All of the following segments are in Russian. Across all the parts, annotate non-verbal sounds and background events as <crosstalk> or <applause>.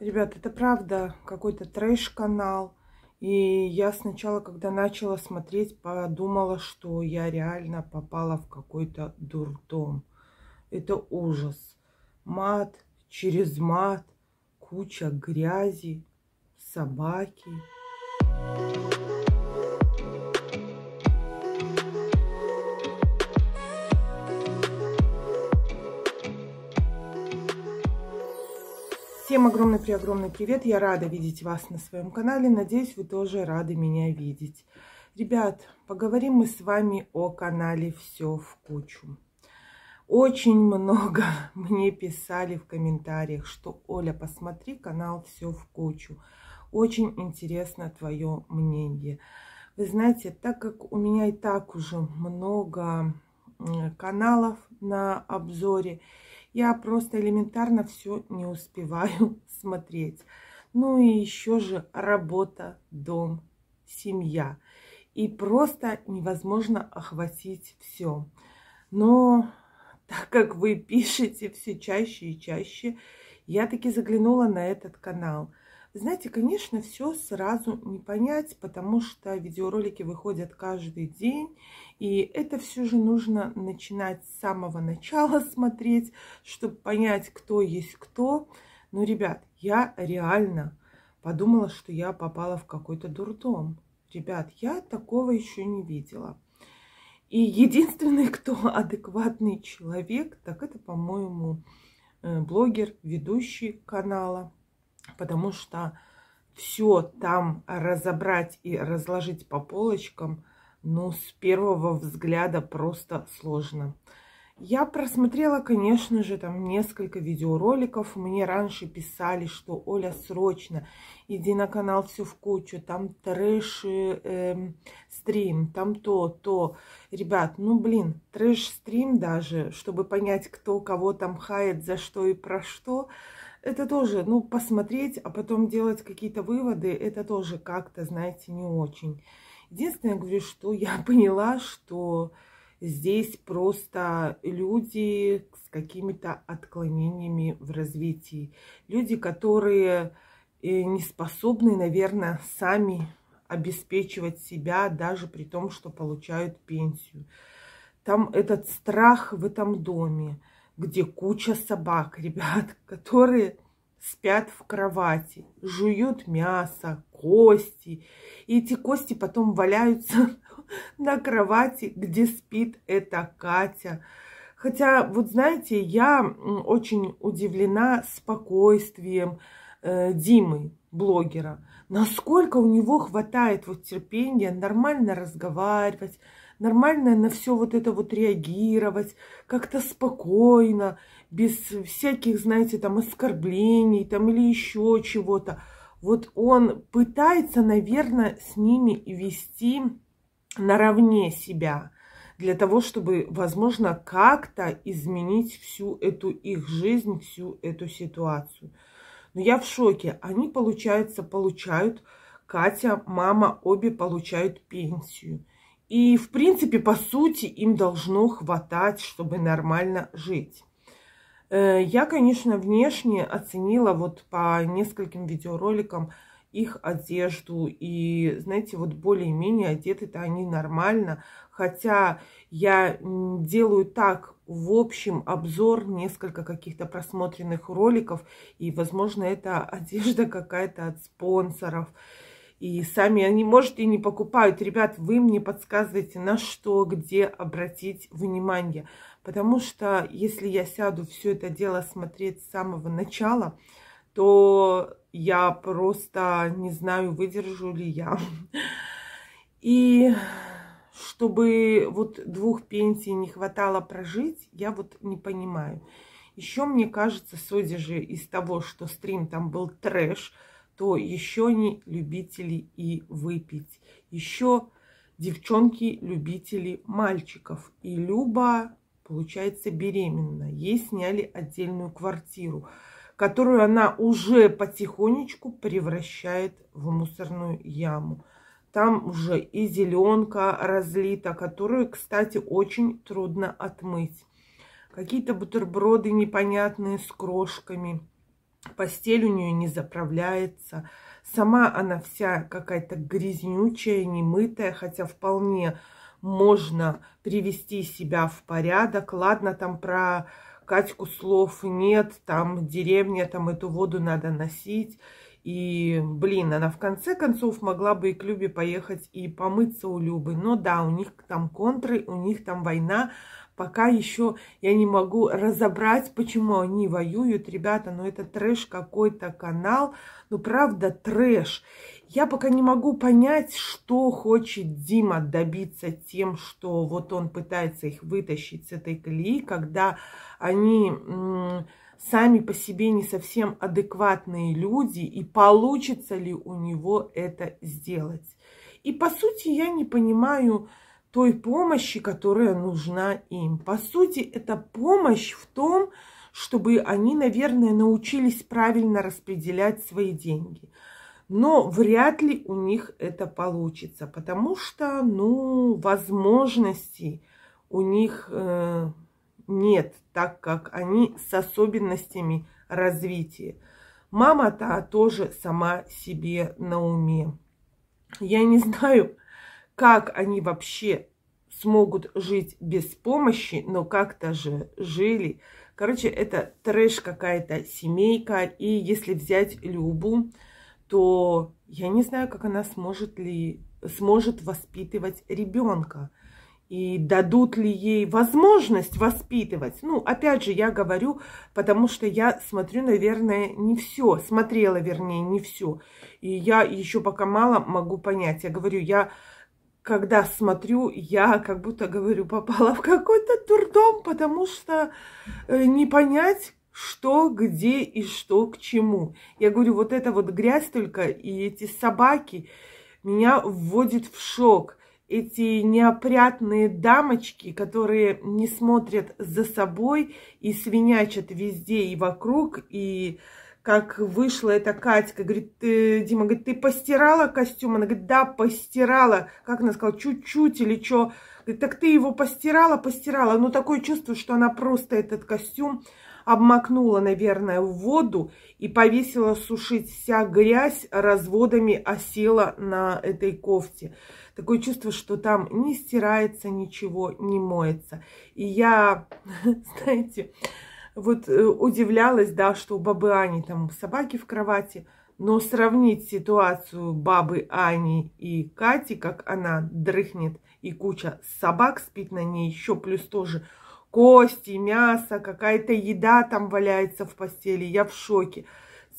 Ребят, это правда какой-то трэш-канал. И я сначала, когда начала смотреть, подумала, что я реально попала в какой-то дурдом. Это ужас. Мат, через мат, куча грязи, собаки. Всем огромный-преогромный привет! Я рада видеть вас на своем канале. Надеюсь, вы тоже рады меня видеть. Ребят, поговорим мы с вами о канале «Все в кучу». Очень много <laughs> мне писали в комментариях, что «Оля, посмотри канал «Все в кучу». Очень интересно твое мнение». Вы знаете, так как у меня и так уже много каналов на обзоре – я просто элементарно все не успеваю <laughs> смотреть. Ну и еще же работа, дом, семья. И просто невозможно охватить все. Но так как вы <laughs> пишете все чаще и чаще, я таки заглянула на этот канал. Знаете, конечно, все сразу не понять, потому что видеоролики выходят каждый день, и это все же нужно начинать с самого начала <laughs> смотреть, чтобы понять, кто есть кто. Но, ребят, я реально подумала, что я попала в какой-то дурдом. Ребят, я такого еще не видела. И единственный, <laughs> кто адекватный человек, так это, по-моему, э, блогер, ведущий канала потому что все там разобрать и разложить по полочкам, ну, с первого взгляда просто сложно. Я просмотрела, конечно же, там несколько видеороликов. Мне раньше писали, что Оля, срочно иди на канал все в кучу, там трэш э, стрим, там то, то. Ребят, ну блин, трэш стрим даже, чтобы понять, кто кого там хает, за что и про что. Э, это тоже, ну, посмотреть, а потом делать какие-то выводы, это тоже как-то, знаете, не очень. Единственное, говорю, что я <laughs> поняла, что здесь просто люди с какими-то отклонениями в развитии. Люди, которые э, не способны, наверное, сами обеспечивать себя, даже при том, что получают пенсию. Там этот страх в этом доме где куча собак, ребят, <laughs> которые спят в кровати, жуют мясо, кости. И эти кости потом валяются <laughs> на кровати, где спит эта Катя. Хотя, вот знаете, я очень удивлена спокойствием э, Димы, блогера. Насколько у него хватает вот терпения нормально разговаривать, нормально на все вот это вот реагировать, как-то спокойно, без всяких, знаете, там оскорблений там или еще чего-то. Вот он пытается, наверное, с ними вести наравне себя для того, чтобы, возможно, как-то изменить всю эту их жизнь, всю эту ситуацию. Но я в шоке. Они, получается, получают, Катя, мама, обе получают пенсию. И, в принципе, по сути, им должно хватать, чтобы нормально жить. Э, я, конечно, внешне оценила вот по нескольким видеороликам их одежду. И, знаете, вот более-менее одеты-то они нормально. Хотя я делаю так, в общем, обзор несколько каких-то просмотренных роликов. И, возможно, это <laughs> одежда какая-то от спонсоров. И сами они, может, и не покупают. Ребят, вы мне подсказываете, на что, где обратить внимание. Потому что если я сяду все это дело смотреть с самого начала, то я просто не знаю, выдержу ли я. И чтобы вот двух пенсий не хватало прожить, я вот не понимаю. Еще мне кажется, судя же из того, что стрим там был трэш, то еще не любители и выпить. Еще девчонки-любители мальчиков. И Люба, получается, беременна. Ей сняли отдельную квартиру, которую она уже потихонечку превращает в мусорную яму. Там уже и зеленка разлита, которую, кстати, очень трудно отмыть. Какие-то бутерброды непонятные с крошками – постель у нее не заправляется. Сама она вся какая-то грязнючая, немытая, хотя вполне можно привести себя в порядок. Ладно, там про Катьку слов нет, там деревня, там эту воду надо носить. И, блин, она в конце концов могла бы и к Любе поехать и помыться у Любы. Но да, у них там контры, у них там война, Пока еще я не могу разобрать, почему они воюют, ребята, но ну, это трэш какой-то канал, ну правда трэш. Я пока не могу понять, что хочет Дима добиться тем, что вот он пытается их вытащить с этой колеи, когда они сами по себе не совсем адекватные люди, и получится ли у него это сделать. И по сути я не понимаю, той помощи, которая нужна им. По сути, это помощь в том, чтобы они, наверное, научились правильно распределять свои деньги. Но вряд ли у них это получится, потому что, ну, возможностей у них э, нет, так как они с особенностями развития. Мама-то тоже сама себе на уме. Я не знаю, как они вообще смогут жить без помощи, но как-то же жили. Короче, это трэш какая-то семейка. И если взять Любу, то я не знаю, как она сможет ли сможет воспитывать ребенка. И дадут ли ей возможность воспитывать? Ну, опять же, я говорю, потому что я смотрю, наверное, не все. Смотрела, вернее, не все. И я еще пока мало могу понять. Я говорю, я когда смотрю, я как будто говорю, попала в какой-то дурдом, потому что э, не понять, что, где и что к чему. Я говорю, вот эта вот грязь только и эти собаки меня вводит в шок. Эти неопрятные дамочки, которые не смотрят за собой и свинячат везде и вокруг, и э, как вышла эта Катька. Говорит, ты, Дима, говорит, ты постирала костюм? Она говорит, да, постирала. Как она сказала, чуть-чуть или что? Говорит, так ты его постирала, постирала. Ну, такое чувство, что она просто этот костюм обмакнула, наверное, в воду и повесила сушить. Вся грязь разводами осела на этой кофте. Такое чувство, что там не стирается ничего, не моется. И я, <laughs> знаете, вот э, удивлялась, да, что у бабы Ани там собаки в кровати, но сравнить ситуацию бабы Ани и Кати, как она дрыхнет и куча собак спит на ней, еще плюс тоже кости, мясо, какая-то еда там валяется в постели, я в шоке.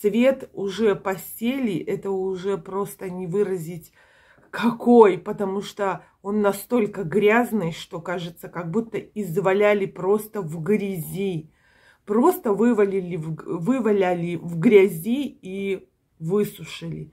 Цвет уже постели, это уже просто не выразить какой, потому что он настолько грязный, что кажется, как будто изваляли просто в грязи просто вывалили, вываляли в грязи и высушили.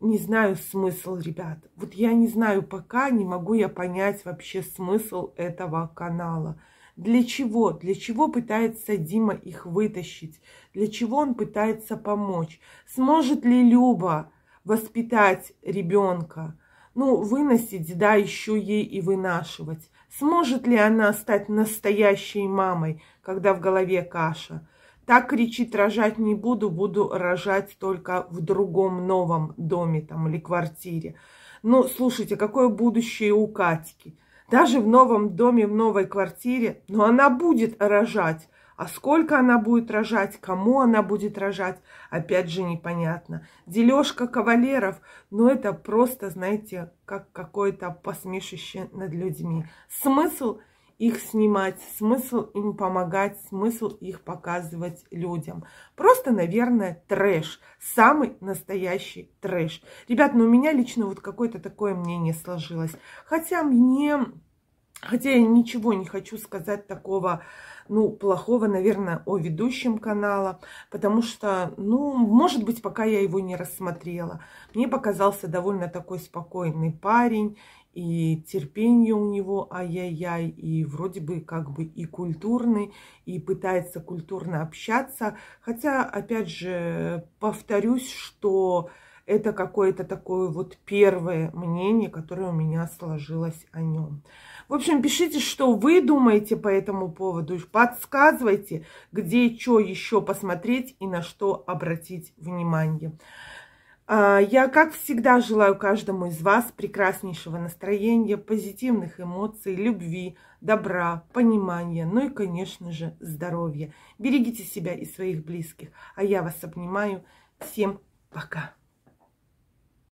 Не знаю смысл, ребят. Вот я не знаю пока, не могу я понять вообще смысл этого канала. Для чего? Для чего пытается Дима их вытащить? Для чего он пытается помочь? Сможет ли Люба воспитать ребенка? Ну, выносить, да, еще ей и вынашивать. Сможет ли она стать настоящей мамой, когда в голове каша? Так кричит, рожать не буду, буду рожать только в другом новом доме там или квартире. Ну, слушайте, какое будущее у Катьки? Даже в новом доме, в новой квартире, но она будет рожать. А сколько она будет рожать, кому она будет рожать, опять же непонятно. Дележка кавалеров, ну это просто, знаете, как какое-то посмешище над людьми. Смысл их снимать, смысл им помогать, смысл их показывать людям. Просто, наверное, трэш. Самый настоящий трэш. Ребят, ну у меня лично вот какое-то такое мнение сложилось. Хотя мне Хотя я ничего не хочу сказать такого, ну, плохого, наверное, о ведущем канала, потому что, ну, может быть, пока я его не рассмотрела. Мне показался довольно такой спокойный парень, и терпение у него ай-яй-яй, и вроде бы как бы и культурный, и пытается культурно общаться. Хотя, опять же, повторюсь, что это какое-то такое вот первое мнение, которое у меня сложилось о нем. В общем, пишите, что вы думаете по этому поводу, подсказывайте, где что еще посмотреть и на что обратить внимание. А, я, как всегда, желаю каждому из вас прекраснейшего настроения, позитивных эмоций, любви, добра, понимания, ну и, конечно же, здоровья. Берегите себя и своих близких. А я вас обнимаю. Всем пока!